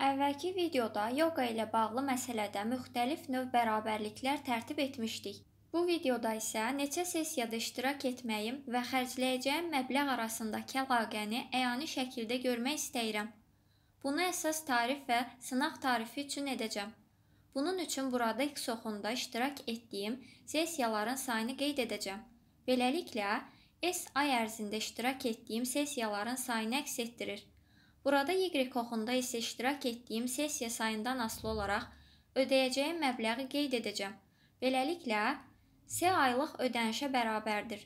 Əvvəlki videoda yoqa ilə bağlı məsələdə müxtəlif növ bərabərliklər tərtib etmişdik. Bu videoda isə neçə sessiyada iştirak etməyim və xərcləyəcəyim məbləğ arasındakı əlaqəni əyani şəkildə görmək istəyirəm. Bunu əsas tarif və sınaq tarifi üçün edəcəm. Bunun üçün burada ilk soxunda iştirak etdiyim sessiyaların sayını qeyd edəcəm. Beləliklə, S ay ərzində iştirak etdiyim sessiyaların sayını əks etdirir. Burada Y oxunda isə iştirak etdiyim sessiya sayından asılı olaraq ödəyəcəyim məbləği qeyd edəcəm. Beləliklə, S aylıq ödənişə bərabərdir.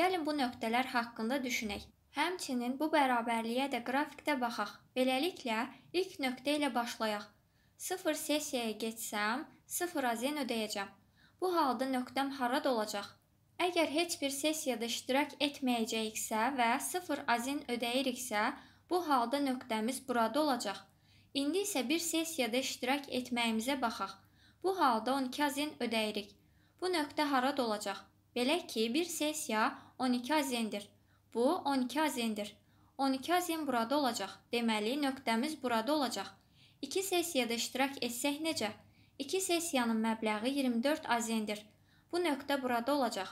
Gəlin bu nöqtələr haqqında düşünək. Həmçinin bu bərabərliyə də qrafikdə baxaq. Beləliklə, ilk nöqtə ilə başlayaq. 0 sessiyaya geçsəm, 0 azen ödəyəcəm. Bu halda nöqtəm harada olacaq? Əgər heç bir sessiyada iştirak etməyəcəyiksə və 0 azen ödəyiriksə, Bu halda nöqtəmiz burada olacaq. İndi isə bir sessiyada iştirak etməyimizə baxaq. Bu halda 12 azen ödəyirik. Bu nöqtə harada olacaq? Belə ki, bir sessiya 12 azendir. Bu 12 azendir. 12 azen burada olacaq. Deməli, nöqtəmiz burada olacaq. 2 sessiyada iştirak etsək necə? 2 sessiyanın məbləği 24 azendir. Bu nöqtə burada olacaq.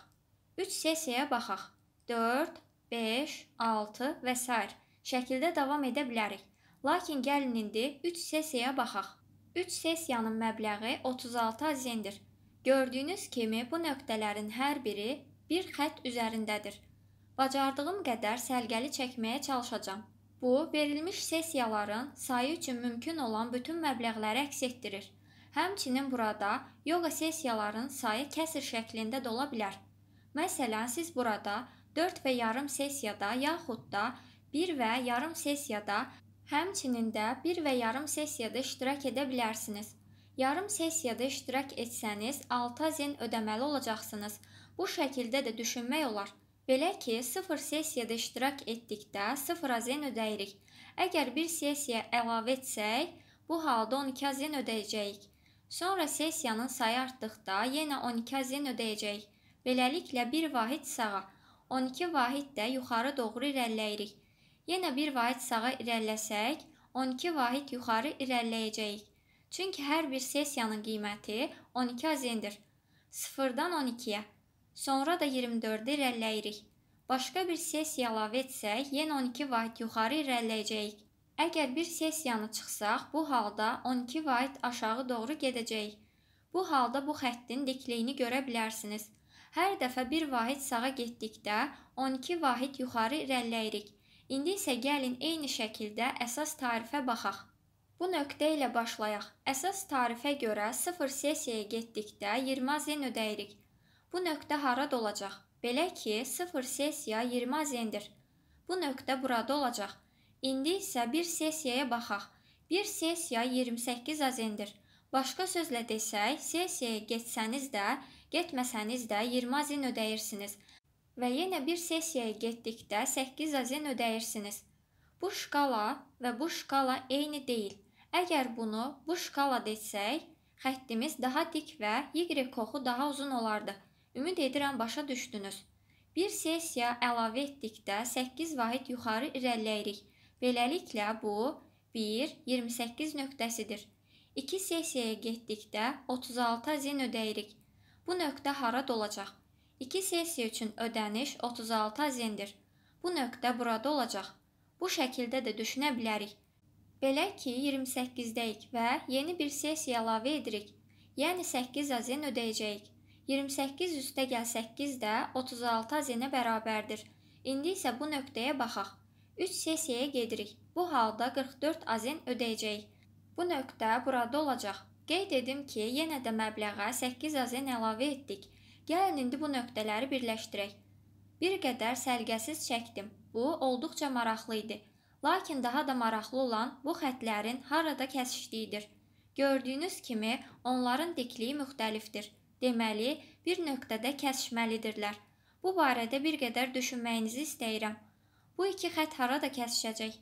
3 sessiyaya baxaq. 4, 5, 6 və s şəkildə davam edə bilərik. Lakin gəlin indi 3 sessiyaya baxaq. 3 sessiyanın məbləği 36 azendir. Gördüyünüz kimi bu nöqtələrin hər biri bir xətt üzərindədir. Bacardığım qədər səlgəli çəkməyə çalışacağam. Bu, verilmiş sessiyaların sayı üçün mümkün olan bütün məbləğləri əks etdirir. Həmçinin burada yoga sessiyaların sayı kəsir şəklində də ola bilər. Məsələn, siz burada 4 və yarım sessiyada yaxud da bir və yarım sessiyada, həmçinin də bir və yarım sessiyada iştirak edə bilərsiniz. Yarım sessiyada iştirak etsəniz, 6 azen ödəməli olacaqsınız. Bu şəkildə də düşünmək olar. Belə ki, 0 sessiyada iştirak etdikdə 0 azen ödəyirik. Əgər bir sessiya əlavə etsək, bu halda 12 azen ödəyəcəyik. Sonra sessiyanın sayı artdıqda yenə 12 azen ödəyəcəyik. Beləliklə bir vahid sağa, 12 vahid də yuxarı doğru irəliləyirik. Yenə bir vahid sağa irəliləsək, 12 vahid yuxarı irəliləyəcəyik. Çünki hər bir sessiyanın qiyməti 12 azendir. 0-dan 12-yə. Sonra da 24-də irəliləyirik. Başqa bir sessiya əlavə etsək, yenə 12 vahid yuxarı irəliləyəcəyik. Əgər bir sessiyanı çıxsaq, bu halda 12 vahid aşağı doğru gedəcəyik. Bu halda bu xəttin dikliyini görə bilərsiniz. Hər dəfə bir vahid sağa getdikdə 12 vahid yuxarı irəliləyirik. İndi isə gəlin eyni şəkildə əsas tarifə baxaq. Bu nöqtə ilə başlayaq. Əsas tarifə görə 0 sessiyaya getdikdə 20 azen ödəyirik. Bu nöqtə harada olacaq? Belə ki, 0 sessiya 20 azendir. Bu nöqtə burada olacaq. İndi isə bir sessiyaya baxaq. Bir sessiya 28 azendir. Başqa sözlə desək, sessiyaya getsəniz də, getməsəniz də 20 azen ödəyirsiniz və yenə bir sessiyaya getdikdə 8 azen ödəyirsiniz. Bu şkala və bu şkala eyni deyil. Əgər bunu bu şkala desək, xəttimiz daha dik və y oxu daha uzun olardı. Ümid edirəm başa düşdünüz. Bir sessiya əlavə etdikdə 8 vahid yuxarı irəliləyirik. Beləliklə bu 1 28 nöqtəsidir. 2 sessiyaya getdikdə 36 azen ödəyirik. Bu nöqtə harada olacaq? 2 sessiya üçün ödəniş 36 azendir. Bu nöqtə burada olacaq. Bu şəkildə də düşünə bilərik. Belə ki, 28-dəyik və yeni bir sessiya əlavə edirik. Yəni 8 azen ödəyəcəyik. 28 üstəgəl 8 də 36 azenə bərabərdir. İndi isə bu nöqtəyə baxaq. 3 sessiyaya gedirik. Bu halda 44 azen ödəyəcəyik. Bu nöqtə burada olacaq. Qeyd edim ki, yenə də məbləğə 8 azen əlavə etdik. Gəlin indi bu nöqtələri birləşdirək. Bir qədər səlgəsiz çəkdim. Bu olduqca maraqlı idi. Lakin daha da maraqlı olan bu xətlərin harada kəsişdiyidir. Gördüyünüz kimi onların dikliyi müxtəlifdir. Deməli, bir nöqtədə kəsişməlidirlər. Bu barədə bir qədər düşünməyinizi istəyirəm. Bu iki xətt harada kəsişəcək?